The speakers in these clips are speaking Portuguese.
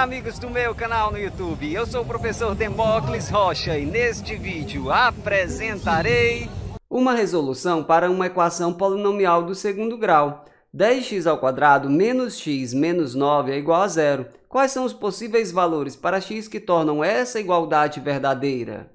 Olá amigos do meu canal no YouTube, eu sou o professor Demócles Rocha e neste vídeo apresentarei uma resolução para uma equação polinomial do segundo grau. 10x ao quadrado menos x menos 9 é igual a zero. Quais são os possíveis valores para x que tornam essa igualdade verdadeira?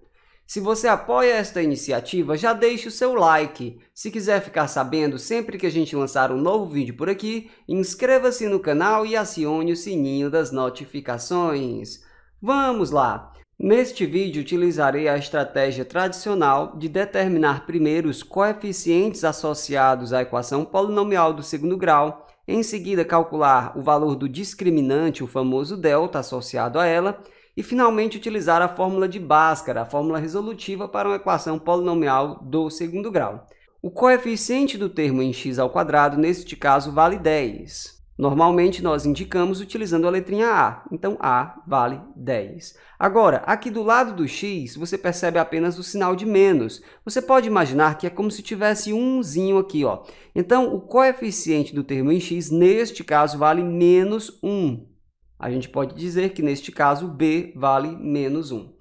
Se você apoia esta iniciativa, já deixe o seu like. Se quiser ficar sabendo sempre que a gente lançar um novo vídeo por aqui, inscreva-se no canal e acione o sininho das notificações. Vamos lá! Neste vídeo utilizarei a estratégia tradicional de determinar primeiro os coeficientes associados à equação polinomial do segundo grau em seguida calcular o valor do discriminante, o famoso delta, associado a ela, e finalmente utilizar a fórmula de Bhaskara, a fórmula resolutiva para uma equação polinomial do segundo grau. O coeficiente do termo em x ao quadrado, neste caso, vale 10. Normalmente nós indicamos utilizando a letrinha A, então A vale 10. Agora, aqui do lado do x, você percebe apenas o sinal de menos. Você pode imaginar que é como se tivesse umzinho aqui. Ó. Então, o coeficiente do termo em x, neste caso, vale menos 1. A gente pode dizer que neste caso B vale menos 1.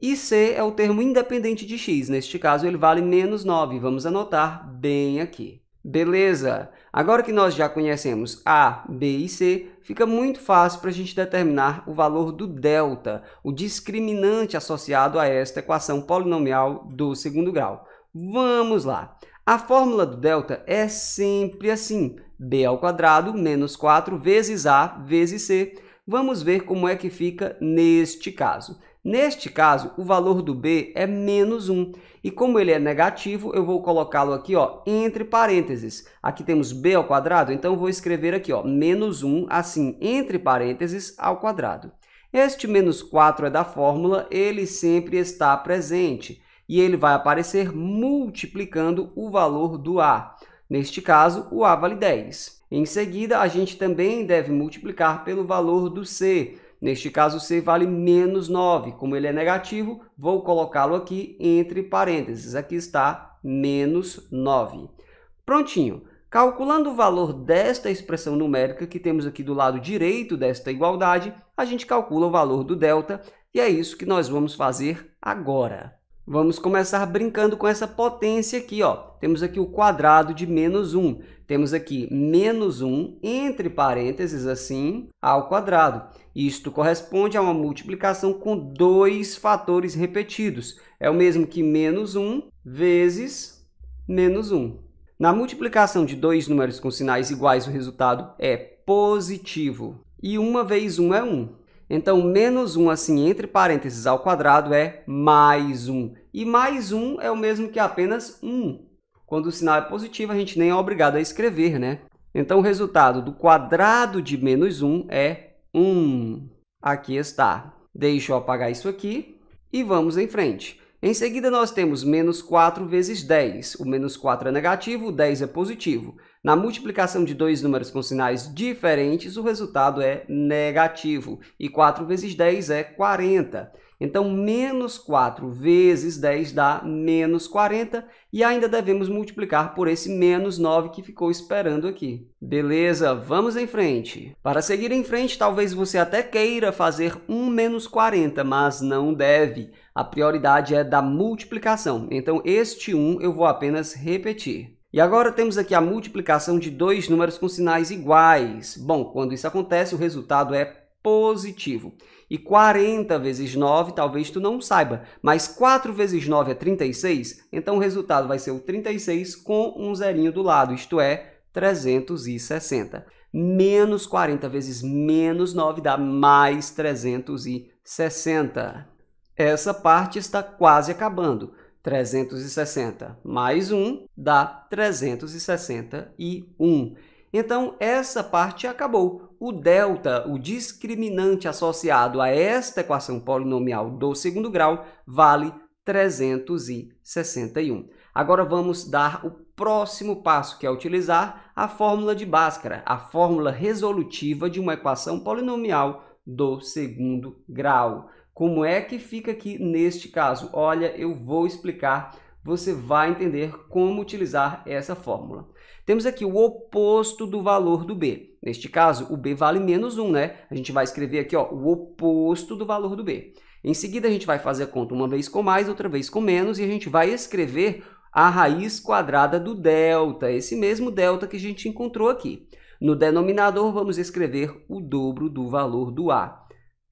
E C é o termo independente de x, neste caso ele vale menos 9, vamos anotar bem aqui. Beleza! Agora que nós já conhecemos A, B e C, fica muito fácil para a gente determinar o valor do delta, o discriminante associado a esta equação polinomial do segundo grau. Vamos lá! A fórmula do delta é sempre assim, b ao quadrado menos 4 vezes a vezes c, Vamos ver como é que fica neste caso. Neste caso, o valor do B é menos 1. E como ele é negativo, eu vou colocá-lo aqui ó, entre parênteses. Aqui temos B ao quadrado, então vou escrever aqui ó, menos 1, assim, entre parênteses, ao quadrado. Este menos 4 é da fórmula, ele sempre está presente. E ele vai aparecer multiplicando o valor do A neste caso o A vale 10. Em seguida, a gente também deve multiplicar pelo valor do C, Neste caso, C vale menos 9. Como ele é negativo, vou colocá-lo aqui entre parênteses. Aqui está menos 9. Prontinho. Calculando o valor desta expressão numérica que temos aqui do lado direito desta igualdade, a gente calcula o valor do delta e é isso que nós vamos fazer agora. Vamos começar brincando com essa potência aqui, ó. Temos aqui o quadrado de menos 1. Temos aqui menos 1, entre parênteses, assim, ao quadrado. Isto corresponde a uma multiplicação com dois fatores repetidos. É o mesmo que menos 1 vezes menos 1. Na multiplicação de dois números com sinais iguais, o resultado é positivo. E 1 vez 1 é 1. Então, menos 1 assim entre parênteses ao quadrado é mais 1. E mais 1 é o mesmo que apenas 1. Quando o sinal é positivo, a gente nem é obrigado a escrever, né? Então, o resultado do quadrado de menos 1 é 1. Aqui está. Deixa eu apagar isso aqui e vamos em frente. Em seguida, nós temos menos 4 vezes 10. O menos 4 é negativo, o 10 é positivo. Na multiplicação de dois números com sinais diferentes, o resultado é negativo. E 4 vezes 10 é 40. Então, menos 4 vezes 10 dá menos 40 e ainda devemos multiplicar por esse menos 9 que ficou esperando aqui. Beleza, vamos em frente. Para seguir em frente, talvez você até queira fazer 1 menos 40, mas não deve. A prioridade é da multiplicação, então este 1 eu vou apenas repetir. E agora temos aqui a multiplicação de dois números com sinais iguais. Bom, quando isso acontece, o resultado é positivo. E 40 vezes 9, talvez tu não saiba, mas 4 vezes 9 é 36, então o resultado vai ser o 36 com um zerinho do lado, isto é, 360. Menos 40 vezes menos 9 dá mais 360. Essa parte está quase acabando. 360 mais 1 dá 361. Então, essa parte acabou. O delta, o discriminante associado a esta equação polinomial do segundo grau, vale 361. Agora vamos dar o próximo passo, que é utilizar a fórmula de Bhaskara, a fórmula resolutiva de uma equação polinomial do segundo grau. Como é que fica aqui neste caso? Olha, eu vou explicar, você vai entender como utilizar essa fórmula. Temos aqui o oposto do valor do B. Neste caso, o B vale menos 1, né? A gente vai escrever aqui ó, o oposto do valor do B. Em seguida, a gente vai fazer a conta uma vez com mais, outra vez com menos, e a gente vai escrever a raiz quadrada do delta, esse mesmo delta que a gente encontrou aqui. No denominador, vamos escrever o dobro do valor do A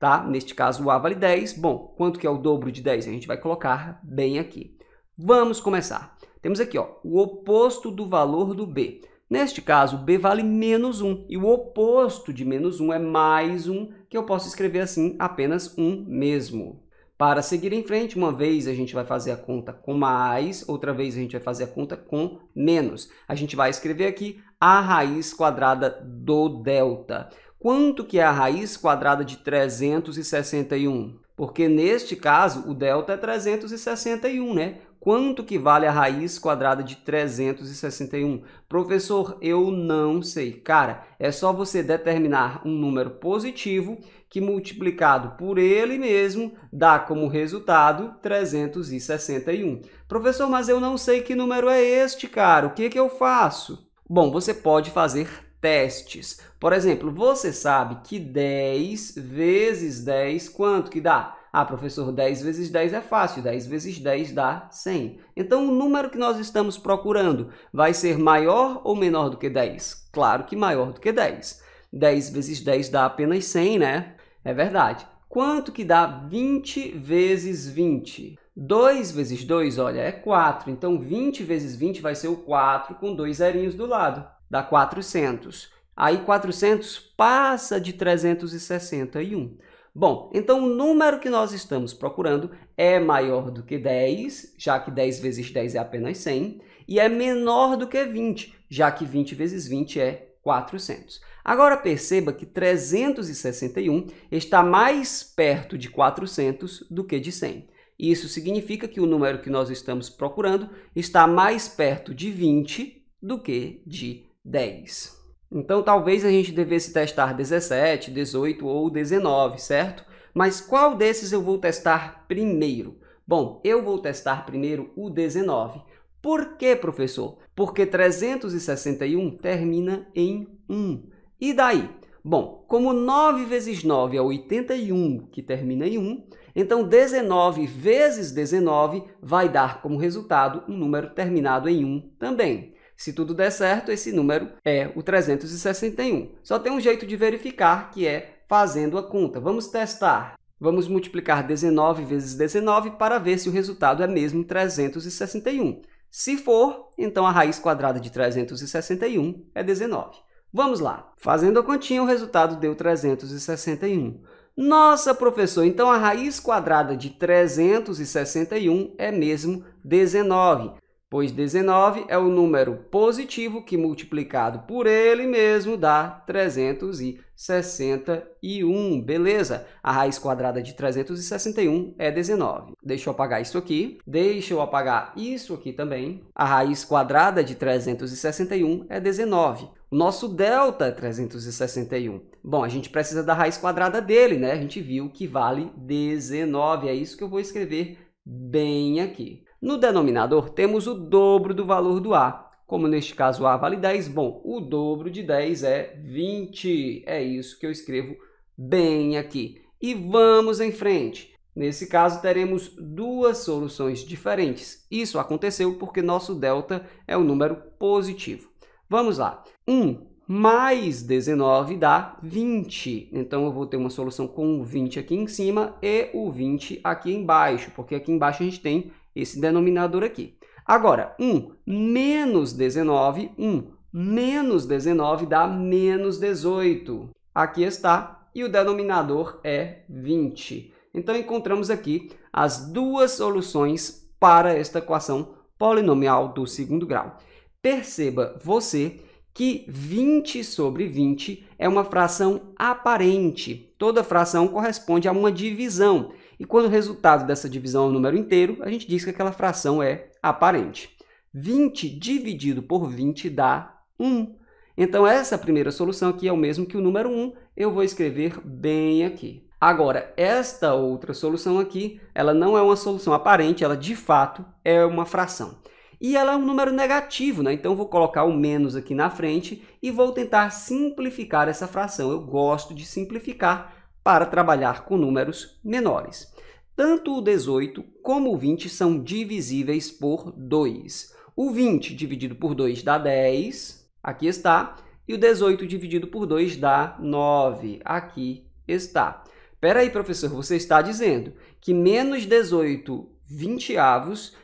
tá? Neste caso, o A vale 10. Bom, quanto que é o dobro de 10? A gente vai colocar bem aqui. Vamos começar. Temos aqui ó, o oposto do valor do B. Neste caso, B vale menos 1, e o oposto de menos 1 é mais 1, que eu posso escrever assim, apenas 1 mesmo. Para seguir em frente, uma vez a gente vai fazer a conta com mais, outra vez a gente vai fazer a conta com menos. A gente vai escrever aqui a raiz quadrada do delta. Quanto que é a raiz quadrada de 361? Porque neste caso o delta é 361, né? Quanto que vale a raiz quadrada de 361? Professor, eu não sei. Cara, é só você determinar um número positivo que multiplicado por ele mesmo dá como resultado 361. Professor, mas eu não sei que número é este, cara. O que, que eu faço? Bom, você pode fazer testes. Por exemplo, você sabe que 10 vezes 10, quanto que dá? Ah, professor, 10 vezes 10 é fácil, 10 vezes 10 dá 100. Então, o número que nós estamos procurando vai ser maior ou menor do que 10? Claro que maior do que 10. 10 vezes 10 dá apenas 100, né? É verdade. Quanto que dá 20 vezes 20? 2 vezes 2, olha, é 4. Então, 20 vezes 20 vai ser o 4 com dois zerinhos do lado dá 400. Aí 400 passa de 361. Bom, então o número que nós estamos procurando é maior do que 10, já que 10 vezes 10 é apenas 100, e é menor do que 20, já que 20 vezes 20 é 400. Agora perceba que 361 está mais perto de 400 do que de 100. Isso significa que o número que nós estamos procurando está mais perto de 20 do que de 10. Então talvez a gente devesse testar 17, 18 ou 19, certo? Mas qual desses eu vou testar primeiro? Bom, eu vou testar primeiro o 19. Por quê, professor? Porque 361 termina em 1. E daí? Bom, como 9 vezes 9 é 81, que termina em 1, então 19 vezes 19 vai dar como resultado um número terminado em 1 também. Se tudo der certo, esse número é o 361. Só tem um jeito de verificar, que é fazendo a conta. Vamos testar. Vamos multiplicar 19 vezes 19 para ver se o resultado é mesmo 361. Se for, então a raiz quadrada de 361 é 19. Vamos lá. Fazendo a continha, o resultado deu 361. Nossa, professor, então a raiz quadrada de 361 é mesmo 19 pois 19 é o número positivo que multiplicado por ele mesmo dá 361. Beleza? A raiz quadrada de 361 é 19. Deixa eu apagar isso aqui. Deixa eu apagar isso aqui também. A raiz quadrada de 361 é 19. O nosso delta 361. Bom, a gente precisa da raiz quadrada dele, né? A gente viu que vale 19. É isso que eu vou escrever bem aqui. No denominador, temos o dobro do valor do A. Como neste caso A vale 10, bom, o dobro de 10 é 20. É isso que eu escrevo bem aqui. E vamos em frente. Nesse caso, teremos duas soluções diferentes. Isso aconteceu porque nosso delta é um número positivo. Vamos lá. 1 mais 19 dá 20. Então, eu vou ter uma solução com o 20 aqui em cima e o 20 aqui embaixo, porque aqui embaixo a gente tem esse denominador aqui. Agora, 1 menos 19, 1 menos 19 dá menos 18. Aqui está, e o denominador é 20. Então, encontramos aqui as duas soluções para esta equação polinomial do segundo grau. Perceba você que 20 sobre 20 é uma fração aparente. Toda fração corresponde a uma divisão. E quando o resultado dessa divisão é um número inteiro, a gente diz que aquela fração é aparente. 20 dividido por 20 dá 1. Então, essa primeira solução aqui é o mesmo que o número 1. Eu vou escrever bem aqui. Agora, esta outra solução aqui, ela não é uma solução aparente, ela de fato é uma fração. E ela é um número negativo, né? então vou colocar o menos aqui na frente e vou tentar simplificar essa fração. Eu gosto de simplificar, para trabalhar com números menores. Tanto o 18 como o 20 são divisíveis por 2. O 20 dividido por 2 dá 10, aqui está. E o 18 dividido por 2 dá 9, aqui está. Espera aí, professor, você está dizendo que menos 18 20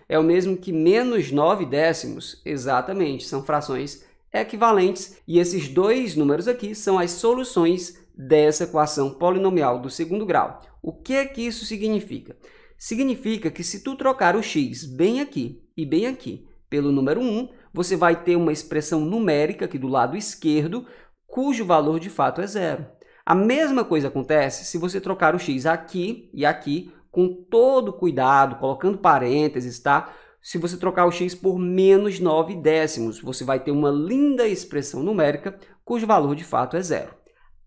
é o mesmo que menos 9 décimos. Exatamente, são frações equivalentes. E esses dois números aqui são as soluções dessa equação polinomial do segundo grau. O que é que isso significa? Significa que se tu trocar o x bem aqui e bem aqui pelo número 1, você vai ter uma expressão numérica aqui do lado esquerdo, cujo valor de fato é zero. A mesma coisa acontece se você trocar o x aqui e aqui com todo cuidado, colocando parênteses, tá? Se você trocar o x por menos 9 décimos, você vai ter uma linda expressão numérica cujo valor de fato é zero.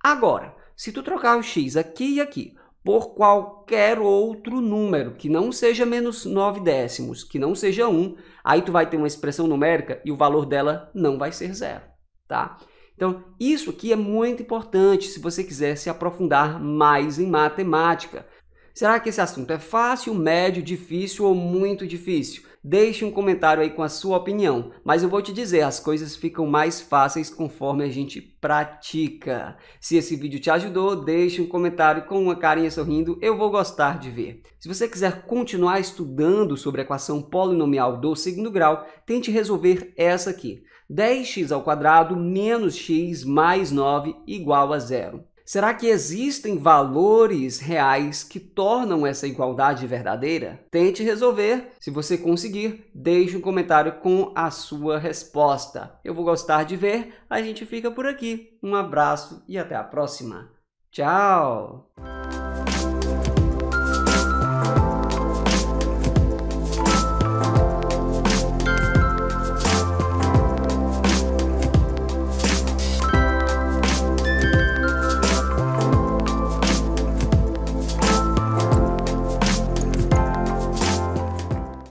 Agora, se tu trocar o x aqui e aqui por qualquer outro número que não seja menos 9 décimos, que não seja 1, aí tu vai ter uma expressão numérica e o valor dela não vai ser zero, tá? Então, isso aqui é muito importante se você quiser se aprofundar mais em matemática. Será que esse assunto é fácil, médio, difícil ou muito difícil? Deixe um comentário aí com a sua opinião, mas eu vou te dizer, as coisas ficam mais fáceis conforme a gente pratica. Se esse vídeo te ajudou, deixe um comentário com uma carinha sorrindo, eu vou gostar de ver. Se você quiser continuar estudando sobre a equação polinomial do segundo grau, tente resolver essa aqui. 10x ao quadrado menos x mais 9 igual a zero. Será que existem valores reais que tornam essa igualdade verdadeira? Tente resolver. Se você conseguir, deixe um comentário com a sua resposta. Eu vou gostar de ver. A gente fica por aqui. Um abraço e até a próxima. Tchau!